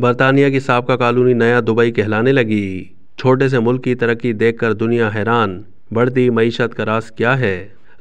बरतानिया की सबका कॉलोनी नया दुबई कहलाने लगी छोटे से मुल्क की तरक्की देखकर दुनिया हैरान बढ़ती मीशत का रास क्या है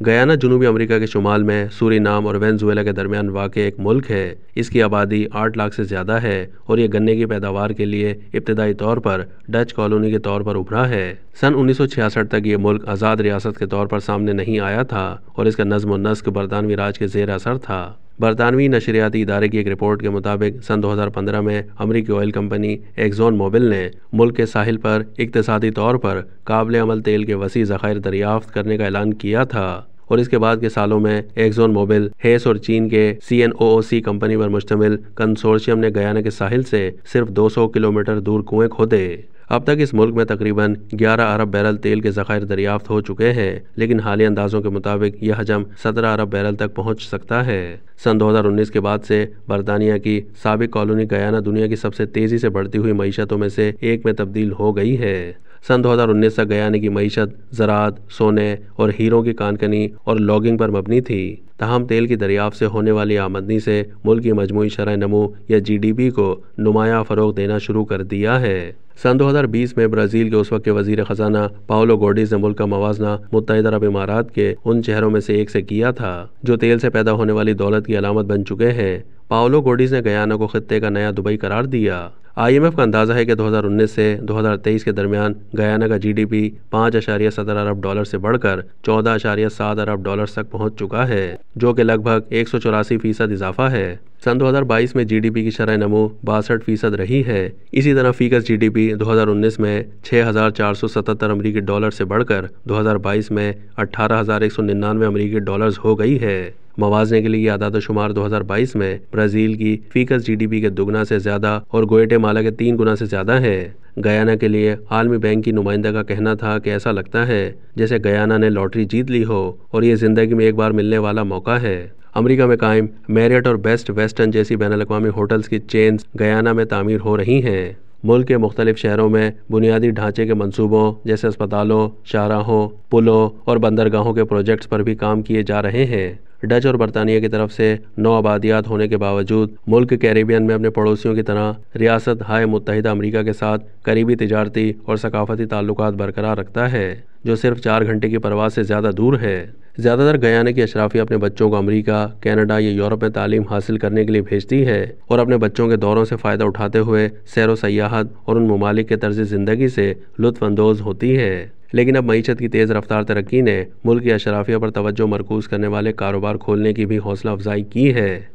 गयाना जनूबी अमेरिका के शुमाल में सूरीनाम और वेंजुएला के दरमियान वाक़ एक मुल्क है इसकी आबादी आठ लाख से ज़्यादा है और यह गन्ने की पैदावार के लिए इब्तदाई तौर पर डच कॉलोनी के तौर पर उभरा है सन छियासठ तक ये मुल्क आज़ाद रियासत के तौर पर सामने नहीं आया था और इसका नज्म नस्क बरतानवी राज के जेर असर था बरतानवी नशरियाती इदारे की एक रिपोर्ट के मुताबिक सन 2015 में अमरीकी ऑयल कंपनी एक्जोन मोबिल ने मुल्क के साहिल पर इकतसादी तौर पर काबिल अमल तेल के वसी ज़ख़ायर दरियाफ्त करने का ऐलान किया था और इसके बाद के सालों में एक्जोन मोबिल हेस और चीन के सी एन ओ ओ सी कंपनी पर मुश्तमिल कंसोर्शियम ने गयाना के साहिल से सिर्फ दो सौ किलोमीटर दूर कुएं खोदे अब तक इस मुल्क में तकरीबन 11 अरब बैरल तेल के ज़खायर दरियाफ्त हो चुके हैं लेकिन हालिया अंदाजों के मुताबिक यह हजम 17 अरब बैरल तक पहुंच सकता है सन 2019 के बाद से बरतानिया की सबक कॉलोनी गयाना दुनिया की सबसे तेज़ी से बढ़ती हुई मीशतों में से एक में तब्दील हो गई है सन 2019 तक गयाने की मीशत ज़रात सोने और हीरों की कानकनी और लॉगिंग पर मबनी थी तहम तेल की दरियाफ़ से होने वाली आमदनी से मुल्क की मजमू शरह नमो या जी डी पी को नुमाया फ़रोग देना शुरू कर दिया है सन 2020 में ब्राज़ील के उस वक्त के वजीर खजाना पाओलो गोडिस ने मुल्क का मवाजना मुतहद अरब इमारात के उन शहरों में से एक से किया था जो तेल से पैदा होने वाली दौलत की अलामत बन चुके हैं पाओलो गोडिस ने गयाना को खत्े का नया दुबई करार दिया आईएमएफ का अंदाज़ा है कि 2019 से 2023 के दरमियान गयाना का जीडीपी 5.17 अरब डॉलर से बढ़कर 14.7 अरब डॉलर तक पहुंच चुका है जो कि लगभग एक फीसद इजाफा है सन 2022 में जीडीपी की शरह नमो बासठ फीसद रही है इसी तरह फीकस जीडीपी 2019 में 6,477 अमरीकी डॉलर से बढ़कर 2022 में 18,199 अमरीकी डॉलर्स हो गई है मवाजने के लिए आदाद शुमार 2022 में ब्राज़ील की फीकस जीडीपी के दोगुना से ज़्यादा और गोयटे माला के तीन गुना से ज़्यादा है गयाना के लिए आलमी बैंक की नुमाइंदा का कहना था कि ऐसा लगता है जैसे गयाना ने लॉटरी जीत ली हो और ये ज़िंदगी में एक बार मिलने वाला मौका है अमेरिका में कायम मैरियट और बेस्ट वेस्टर्न जैसी बैन अवी होटल्स की चेन्स गयाना में तामीर हो रही हैं मुल्क के मुख्तलिफ शहरों में बुनियादी ढांचे के मनसूबों जैसे अस्पतालों शाहराहों पुलों और बंदरगाहों के प्रोजेक्ट्स पर भी काम किए जा रहे हैं डच और बरतानिया की तरफ से नौ आबादियात होने के बावजूद मुल्क कैरेबियन में अपने पड़ोसियों की तरह रियासत हाय मुतहदा अमरीका के साथ करीबी तजारती और सकाफती ताल्लुक बरकरार रखता है जो सिर्फ चार घंटे की परवाह से ज़्यादा दूर है ज़्यादातर गयाना की अशराफिया अपने बच्चों को अमरीका कैनेडा या यूरोप में तालीम हासिल करने के लिए भेजती है और अपने बच्चों के दौरों से फ़ायदा उठाते हुए सैर सयाहत और उन ममालिक के तर्ज ज़िंदगी से लुफानंदोज़ होती है लेकिन अब मीशत की तेज़ रफ्तार तरक्की ने मुल्क की अशराफिया पर तवज्जो मरकूज़ करने वाले कारोबार खोलने की भी हौसला अफजाई की है